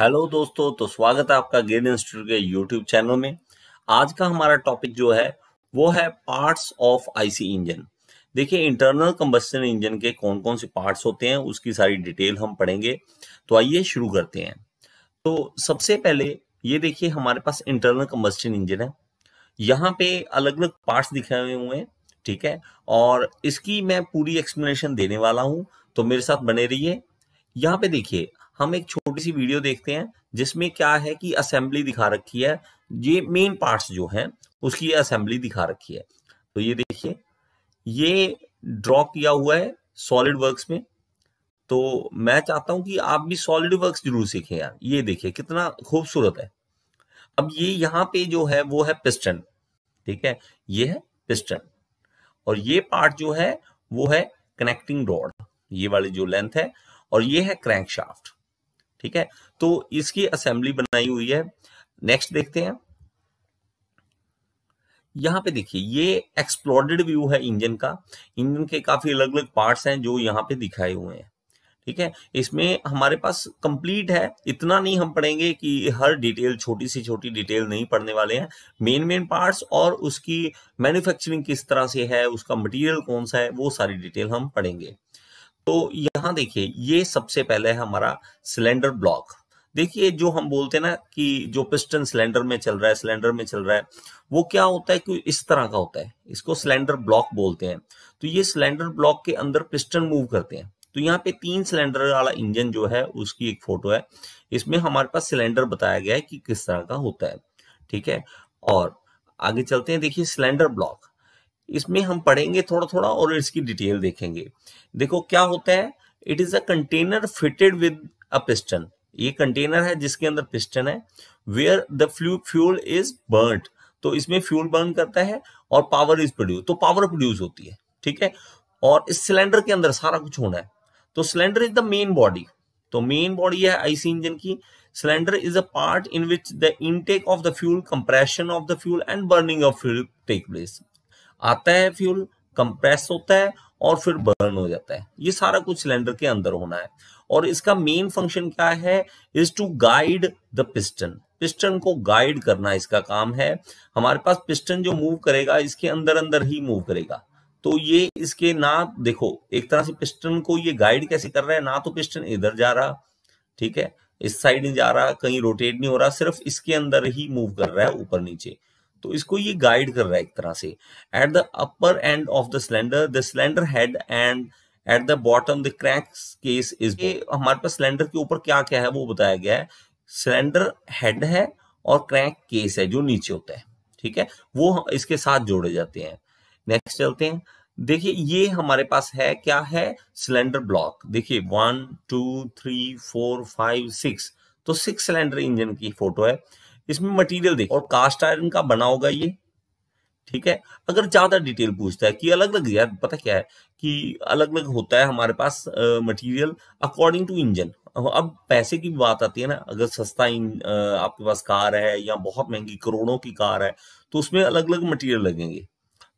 hello दोस्तों तो स्वागत है आपका गेन इंस्टीट्यूट के यूट्यूब चैनल में आज का हमारा टॉपिक जो है वो है पार्ट्स ऑफ आईसी इंजन देखिए इंटरनल कंबस्टन इंजन के कौन कौन से पार्ट्स होते हैं उसकी सारी डिटेल हम पढ़ेंगे तो आइए शुरू करते हैं तो सबसे पहले ये देखिए हमारे पास इंटरनल कंबस्टन इंजन है यहाँ पे अलग अलग पार्ट्स दिखाए हुए हैं ठीक है और इसकी मैं पूरी एक्सप्लेनेशन देने वाला हूँ तो मेरे साथ बने रहिए यहाँ पे देखिए हम एक छोटी सी वीडियो देखते हैं जिसमें क्या है कि असेंबली दिखा रखी है ये मेन पार्ट्स जो हैं उसकी असेंबली दिखा रखी है तो ये देखिए ये ड्रॉ किया हुआ है सॉलिड वर्क्स में तो मैं चाहता हूं कि आप भी सॉलिड वर्क्स जरूर सीखें यार ये देखिए कितना खूबसूरत है अब ये यहाँ पे जो है वो है पिस्टन ठीक है ये है पिस्टन और ये पार्ट जो है वो है कनेक्टिंग रॉड ये वाली जो लेंथ है और ये है क्रैंकशाफ्ट ठीक है तो इसकी असेंबली बनाई हुई है नेक्स्ट देखते हैं यहाँ पे देखिए ये एक्सप्लोडेड व्यू है इंजन का इंजन के काफी अलग अलग पार्ट्स हैं जो यहाँ पे दिखाए हुए हैं ठीक है इसमें हमारे पास कंप्लीट है इतना नहीं हम पढ़ेंगे कि हर डिटेल छोटी सी छोटी डिटेल नहीं पढ़ने वाले हैं मेन मेन पार्ट्स और उसकी मैन्युफैक्चरिंग किस तरह से है उसका मटेरियल कौन सा है वो सारी डिटेल हम पढ़ेंगे तो यहाँ देखिए ये सबसे पहले है हमारा सिलेंडर ब्लॉक देखिए जो हम बोलते हैं ना कि जो पिस्टन सिलेंडर में चल रहा है सिलेंडर में चल रहा है वो क्या होता है कि इस तरह का होता है इसको सिलेंडर ब्लॉक बोलते हैं तो ये सिलेंडर ब्लॉक के अंदर पिस्टन मूव करते हैं तो यहाँ पे तीन सिलेंडर वाला इंजन जो है उसकी एक फोटो है इसमें हमारे पास सिलेंडर बताया गया है कि किस तरह का होता है ठीक है और आगे चलते हैं देखिए सिलेंडर ब्लॉक इसमें हम पढ़ेंगे थोड़ा थोड़ा और इसकी डिटेल देखेंगे देखो क्या होता है it is a container fitted with a piston ये कंटेनर है जिसके अंदर पिस्टन है where the flu fuel is burnt तो इसमें फ्यूल बर्न करता है और पावर इज प्रोड्यूस तो पावर प्रोड्यूस होती है ठीक है और इस सिलेंडर के अंदर सारा कुछ होना है तो cylinder is the main body तो मेन बॉडी है आईसी इंजन की cylinder is a part in which the intake of the fuel compression of the fuel and burning of fuel take place आता है फ्यूल कंप्रेस होता है और फिर burn हो जाता है ये सारा कुछ सिलेंडर के अंदर होना है और इसका मेन फंक्शन क्या है is to guide the piston piston को गाइड करना इसका काम है हमारे पास पिस्टन जो मूव करेगा इसके अंदर अंदर ही मूव करेगा तो ये इसके ना देखो एक तरह से पिस्टन को ये गाइड कैसे कर रहा है ना तो पिस्टन इधर जा रहा ठीक है इस साइड नहीं जा रहा कहीं रोटेट नहीं हो रहा सिर्फ इसके अंदर ही मूव कर रहा है ऊपर नीचे तो इसको ये गाइड कर रहा है एक तरह से at the upper end of the cylinder the cylinder head and at the bottom the crank case is हमारे पास सिलेंडर के ऊपर क्या क्या है वो बताया गया है सिलेंडर हेड है और क्रैक केस है जो नीचे होता है ठीक है वो इसके साथ जोड़े जाते हैं नेक्स्ट चलते हैं देखिए ये हमारे पास है क्या है सिलेंडर ब्लॉक देखिए one two three four five six तो सिक्स सिलेंडर इंजन की फोटो है इसमें मटेरियल देख और कास्ट आयरन का बना होगा ये ठीक है अगर ज्यादा डिटेल पूछता है कि अलग अलग यार पता क्या है कि अलग अलग होता है हमारे पास मटेरियल अकॉर्डिंग टू इंजन अब पैसे की बात आती है ना अगर सस्ता इन, आपके पास कार है या बहुत महंगी करोड़ों की कार है तो उसमें अलग अलग मटेरियल लगेंगे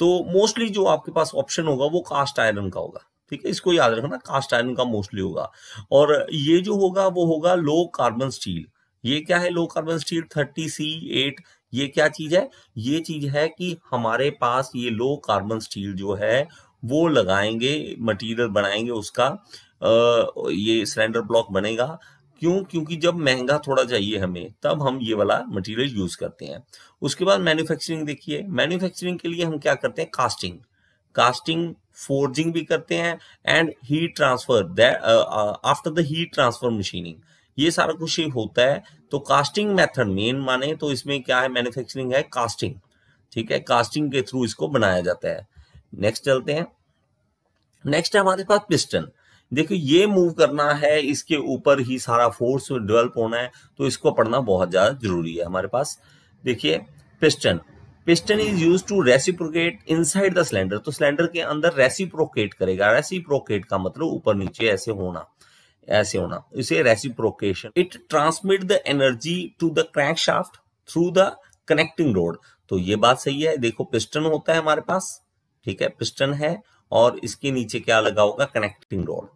तो मोस्टली जो आपके पास ऑप्शन होगा वो कास्ट आयरन का होगा ठीक है इसको याद रखना कास्ट आयरन का मोस्टली होगा और ये जो होगा वो होगा लो कार्बन स्टील ये क्या है low carbon steel thirty C eight ये क्या चीज है ये चीज है कि हमारे पास ये लो कार्बन स्टील जो है वो लगाएंगे मटेरियल बनाएंगे उसका आ, ये सिलेंडर ब्लॉक बनेगा क्यों क्योंकि जब महंगा थोड़ा चाहिए हमें तब हम ये वाला मटेरियल यूज करते हैं उसके बाद मैन्युफैक्चरिंग देखिए मैन्युफैक्चरिंग के लिए हम क्या करते हैं कास्टिंग कास्टिंग फोर्जिंग भी करते हैं and heat transfer after the heat transfer machining ये सारा कुछ ही होता है तो कास्टिंग मेथड मेन माने तो इसमें क्या है मैन्युफैक्चरिंग है कास्टिंग ठीक है कास्टिंग के थ्रू इसको बनाया जाता है नेक्स्ट चलते हैं नेक्स्ट है हमारे पास पिस्टन देखो ये मूव करना है इसके ऊपर ही सारा फोर्स डेवलप होना है तो इसको पढ़ना बहुत ज्यादा जरूरी है हमारे पास देखिए piston piston is use to reciprocate inside the cylinder तो सिलेंडर के अंदर रेसिप्रोकेट करेगा रेसिप्रोकेट का मतलब ऊपर नीचे ऐसे होना ऐसे होना इसे reciprocation it transmit the energy to the crank shaft through the connecting rod तो ये बात सही है देखो पिस्टन होता है हमारे पास ठीक है पिस्टन है और इसके नीचे क्या लगा होगा कनेक्टिंग रोड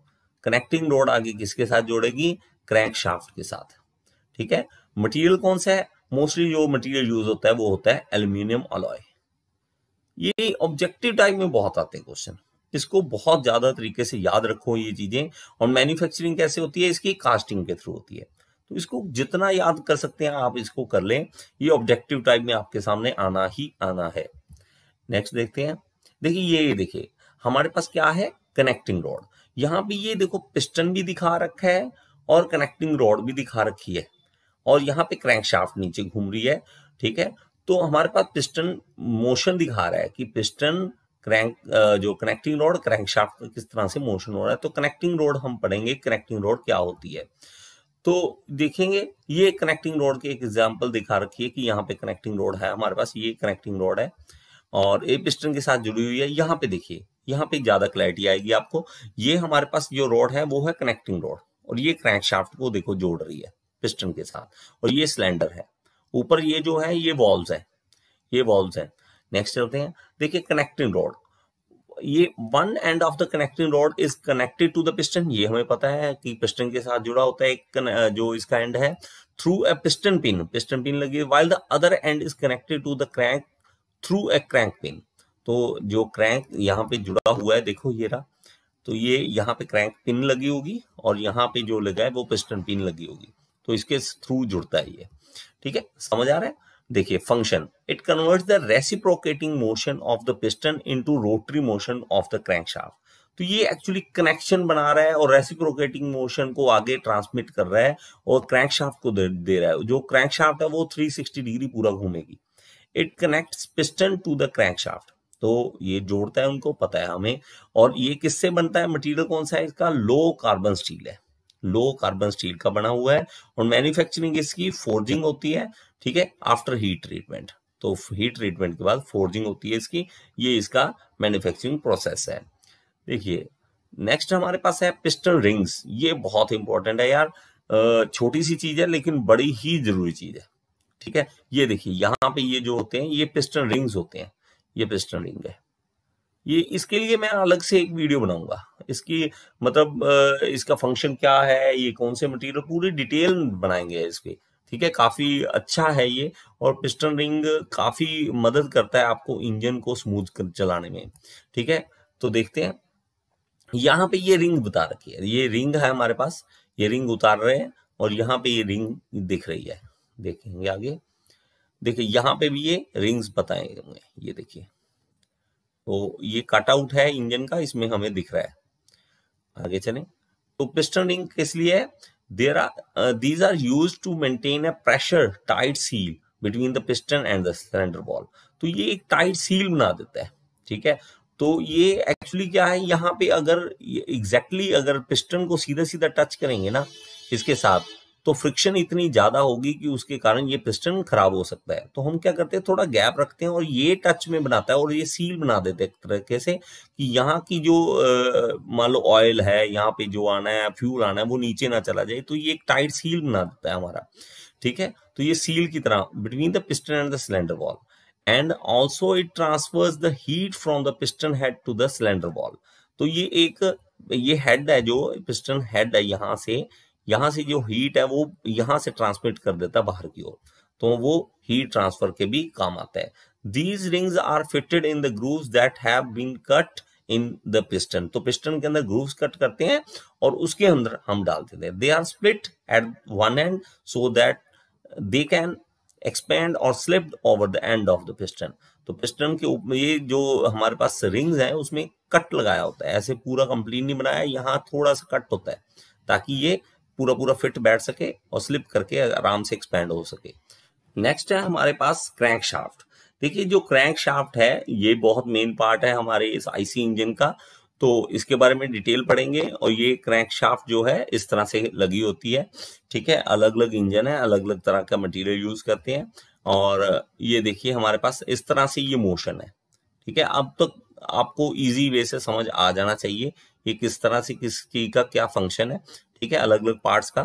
कनेक्टिंग रोड आगे किसके साथ जोड़ेगी क्रैंक शाफ्ट के साथ ठीक है मटेरियल कौन सा है मोस्टली जो मटेरियल यूज होता है वो होता है एल्यूमिनियम अलॉय ये ऑब्जेक्टिव टाइप में बहुत आते हैं क्वेश्चन इसको बहुत ज्यादा तरीके से याद रखो ये चीजें और मैन्युफैक्चरिंग कैसे होती है इसकी कास्टिंग के थ्रू होती है तो इसको जितना याद कर सकते हैं आप इसको कर लें ये ऑब्जेक्टिव टाइप में आपके सामने आना ही आना है नेक्स्ट देखते हैं देखिए ये देखिए हमारे पास क्या है कनेक्टिंग रॉड यहाँ पे ये देखो पिस्टन भी दिखा रखा है और कनेक्टिंग रॉड भी दिखा रखी है और यहाँ पे क्रैंकशाफ्ट नीचे घूम रही है ठीक है तो हमारे पास पिस्टन मोशन दिखा रहा है कि पिस्टन क्रैंक uh, जो कनेक्टिंग रोड क्रैंकशाफ्ट का किस तरह से मोशन हो रहा है तो कनेक्टिंग रोड हम पढ़ेंगे कनेक्टिंग रोड क्या होती है तो देखेंगे ये कनेक्टिंग रोड की एक एग्जाम्पल दिखा रखी है कि यहाँ पे कनेक्टिंग रोड है हमारे पास ये कनेक्टिंग रोड है और ए पिस्टन के साथ जुड़ी हुई है यहाँ पे देखिए यहाँ पे ज्यादा क्लैरिटी आएगी आपको ये हमारे पास जो रोड है वो है कनेक्टिंग रोड और ये क्रैंकशाफ्ट को देखो जोड़ रही है पिस्टन के साथ और ये सिलेंडर है ऊपर ये जो है ये वॉल्व है ये वॉल्व है नेक्स्ट चलते हैं देखिए कनेक्टिंग रोड ये one end of the connecting rod is connected to the piston ये हमें पता है कि पिस्टन के साथ जुड़ा होता है एक जो इसका एंड है through a piston pin piston pin लगी while the other end is connected to the crank through a crank pin तो जो क्रैंक यहाँ पे जुड़ा हुआ है देखो ये रहा तो ये यहाँ पे क्रैंक पिन लगी होगी और यहाँ पे जो लगा है वो पिस्टन पिन लगी होगी तो इसके थ्रू जुड़ता है ये ठीक है समझ आ रहा है देखिए function it convert the reciprocating motion of the piston into rotary motion of the crankshaft तो ये एक्चुअली कनेक्शन बना रहा है और रेसिप्रोकेटिंग मोशन को आगे ट्रांसमिट कर रहा है और क्रैंकशाफ्ट को दे, दे रहा है जो क्रैंकशाफ्ट है वो 360 डिग्री पूरा घूमेगी it connects piston to the crankshaft तो ये जोड़ता है उनको पता है हमें और ये किससे बनता है मटेरियल कौन सा है इसका लो कार्बन स्टील है लो कार्बन स्टील का बना हुआ है और मैन्युफैक्चरिंग इसकी फोर्जिंग होती है ठीक है आफ्टर हीट ट्रीटमेंट तो हीट ट्रीटमेंट के बाद फोर्जिंग होती है इसकी ये इसका मैन्युफैक्चरिंग प्रोसेस है देखिए नेक्स्ट हमारे पास है पिस्टन रिंग्स ये बहुत इंपॉर्टेंट है यार छोटी सी चीज है लेकिन बड़ी ही जरूरी चीज है ठीक है ये देखिए यहाँ पे ये जो होते हैं ये पिस्टन रिंग्स होते हैं ये पिस्टन रिंग है ये इसके लिए मैं अलग से एक वीडियो बनाऊंगा इसकी मतलब इसका फंक्शन क्या है ये कौन से मटेरियल पूरी डिटेल बनाएंगे इसके ठीक है काफी अच्छा है ये और पिस्टन रिंग काफी मदद करता है आपको इंजन को स्मूथ कर चलाने में ठीक है तो देखते हैं यहाँ पे ये रिंग बता रखी है ये रिंग है हमारे पास ये रिंग उतार रहे हैं और यहाँ पे ये रिंग दिख रही है देखेंगे आगे देखिए यहाँ पे भी ये रिंग्स बताएंगे ये देखिए तो ये कटआउट है इंजन का इसमें हमें दिख रहा है आगे चले तो पिस्टन रिंग किस लिए है there are these are use to maintain a pressure tight seal between the piston and the cylinder wall तो ये एक टाइट सील बना देता है ठीक है तो ये एक्चुअली क्या है यहाँ पे अगर एग्जैक्टली exactly अगर पिस्टन को सीधा सीधा टच करेंगे ना इसके साथ तो फ्रिक्शन इतनी ज्यादा होगी कि उसके कारण ये पिस्टन खराब हो सकता है तो हम क्या करते हैं थोड़ा गैप रखते हैं और ये टच में बनाता है और ये सील बना देते हैं एक तरीके से कि यहाँ की जो मान लो ऑयल है यहाँ पे जो आना है फ्यूल आना है वो नीचे ना चला जाए तो ये एक टाइट सील बना देता है हमारा ठीक है तो ये सील की तरह between the piston and the cylinder wall and also it transfers the heat from the piston head to the cylinder wall तो ये एक ये हेड है जो पिस्टन हेड है यहाँ से यहां से जो हीट है वो यहां से ट्रांसमिट कर देता है बाहर की ओर तो वो हीट ट्रांसफर के भी काम आता है these rings are fitted in the grooves that have been cut in the piston तो पिस्टन के अंदर ग्रूव्स कट करते हैं और उसके अंदर हम डाल देते हैं they are split at one end so that they can expand और slip over the end of the piston तो पिस्टन के ऊपर ये जो हमारे पास रिंग्स हैं उसमें कट लगाया होता है ऐसे पूरा कंप्लीट नहीं बनाया यहाँ थोड़ा सा कट होता है ताकि ये पूरा पूरा फिट बैठ सके और स्लिप करके आराम से एक्सपेंड हो सके नेक्स्ट है हमारे पास क्रैंक शाफ्ट देखिए जो क्रैंक शाफ्ट है ये बहुत मेन पार्ट है हमारे इस आईसी इंजन का तो इसके बारे में डिटेल पढ़ेंगे और ये क्रैंक शाफ्ट जो है इस तरह से लगी होती है ठीक है अलग अलग इंजन है अलग अलग तरह का मटेरियल यूज करते हैं और ये देखिए हमारे पास इस तरह से ये मोशन है ठीक है अब तक तो आपको इजी वे से समझ आ जाना चाहिए कि किस तरह से किस चीज का क्या फंक्शन है ठीक है अलग अलग पार्ट्स का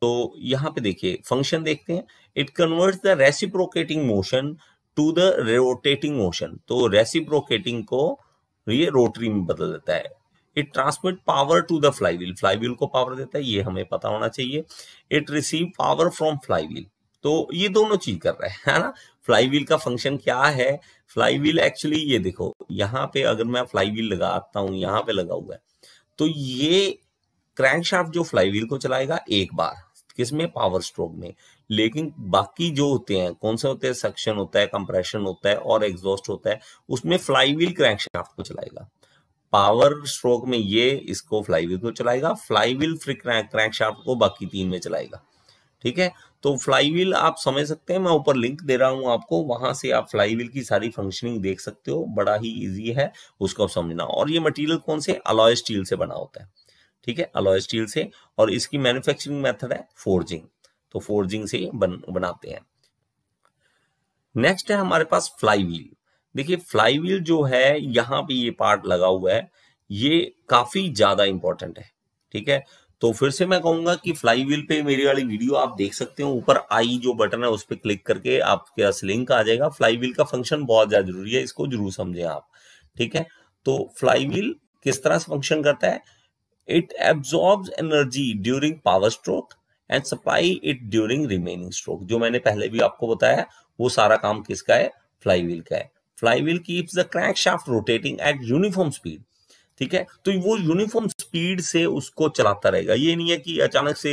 तो यहाँ पे देखिए फंक्शन देखते हैं it converts the reciprocating motion to the rotating motion तो रेसिप्रोकेटिंग को ये रोटरी में बदल देता है it transmit power to the flywheel flywheel को पावर देता है ये हमें पता होना चाहिए it receive power from flywheel तो ये दोनों चीज कर रहे हैं है ना फ्लाईवील का फंक्शन क्या है फ्लाई व्हील एक्चुअली ये देखो यहाँ पे अगर मैं फ्लाई व्हील लगाता हूँ यहाँ पे लगा हुआ है तो ये क्रैंकशाफ्ट जो फ्लाई व्हील को चलाएगा एक बार किसमें पावर स्ट्रोक में लेकिन बाकी जो होते हैं कौन से होते हैं सक्शन होता है कंप्रेशन होता है और एग्जॉस्ट होता है उसमें फ्लाई व्हील क्रैंकशाफ्ट को चलाएगा पावर स्ट्रोक में ये इसको फ्लाई व्हील को चलाएगा फ्लाई व्हील क्रैंकशाफ्ट को बाकी तीन में चलाएगा ठीक है तो फ्लाईवील आप समझ सकते हैं मैं ऊपर लिंक दे रहा हूं आपको वहां से आप फ्लाईवील की सारी फंक्शनिंग देख सकते हो बड़ा ही इजी है उसको समझना और ये मटेरियल कौन से अलॉय स्टील से बना होता है ठीक है अलॉय स्टील से और इसकी मैन्युफैक्चरिंग मेथड है फोर्जिंग तो फोर्जिंग से बन, बनाते हैं नेक्स्ट है हमारे पास फ्लाईवील देखिए व्हील जो है यहां पर ये पार्ट लगा हुआ है ये काफी ज्यादा इंपॉर्टेंट है ठीक है तो फिर से मैं कहूंगा कि फ्लाई व्हील पे मेरी वाली वीडियो आप देख सकते हो ऊपर आई जो बटन है उस पर क्लिक करके आपके पास लिंक आ जाएगा फ्लाई व्हील का फंक्शन बहुत ज्यादा जरूरी है इसको जरूर समझें आप ठीक है तो फ्लाई व्हील किस तरह से फंक्शन करता है it absorb energy during power stroke and supply it during remaining stroke जो मैंने पहले भी आपको बताया वो सारा काम किसका है फ्लाई व्हील का है flywheel keeps the crank shaft rotating at uniform speed ठीक है तो वो यूनिफॉर्म स्पीड से उसको चलाता रहेगा ये नहीं है कि अचानक से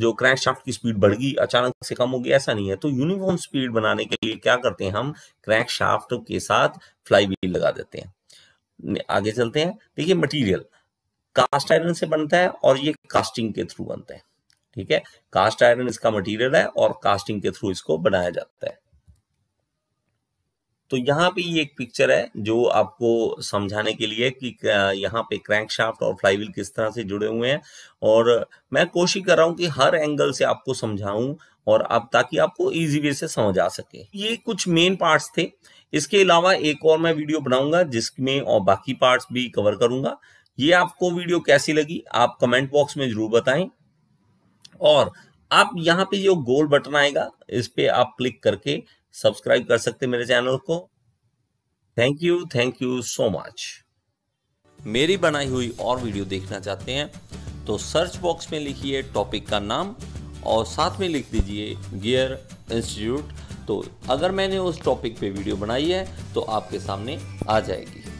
जो क्रैंक शाफ्ट की स्पीड बढ़ गई अचानक से कम होगी ऐसा नहीं है तो यूनिफॉर्म स्पीड बनाने के लिए क्या करते हैं हम क्रैंक शाफ्ट के साथ फ्लाई व्हील लगा देते हैं आगे चलते हैं देखिए मटीरियल कास्ट आयरन से बनता है और ये कास्टिंग के थ्रू बनता है ठीक है कास्ट आयरन इसका मटेरियल है और कास्टिंग के थ्रू इसको बनाया जाता है तो यहाँ पे ये एक पिक्चर है जो आपको समझाने के लिए कि यहाँ पे क्रैंकशाफ्ट और फ्लाईव्हील किस तरह से जुड़े हुए हैं और मैं कोशिश कर रहा हूँ कि हर एंगल से आपको समझाऊं और आप ताकि आपको इजी वे से समझ आ सके ये कुछ मेन पार्ट्स थे इसके अलावा एक और मैं वीडियो बनाऊंगा जिसमें और बाकी पार्ट भी कवर करूंगा ये आपको वीडियो कैसी लगी आप कमेंट बॉक्स में जरूर बताएं और आप यहाँ पे जो गोल बटन आएगा इस पे आप क्लिक करके सब्सक्राइब कर सकते मेरे चैनल को thank you thank you so much मेरी बनाई हुई और वीडियो देखना चाहते हैं तो सर्च बॉक्स में लिखिए टॉपिक का नाम और साथ में लिख दीजिए गियर इंस्टीट्यूट तो अगर मैंने उस टॉपिक पे वीडियो बनाई है तो आपके सामने आ जाएगी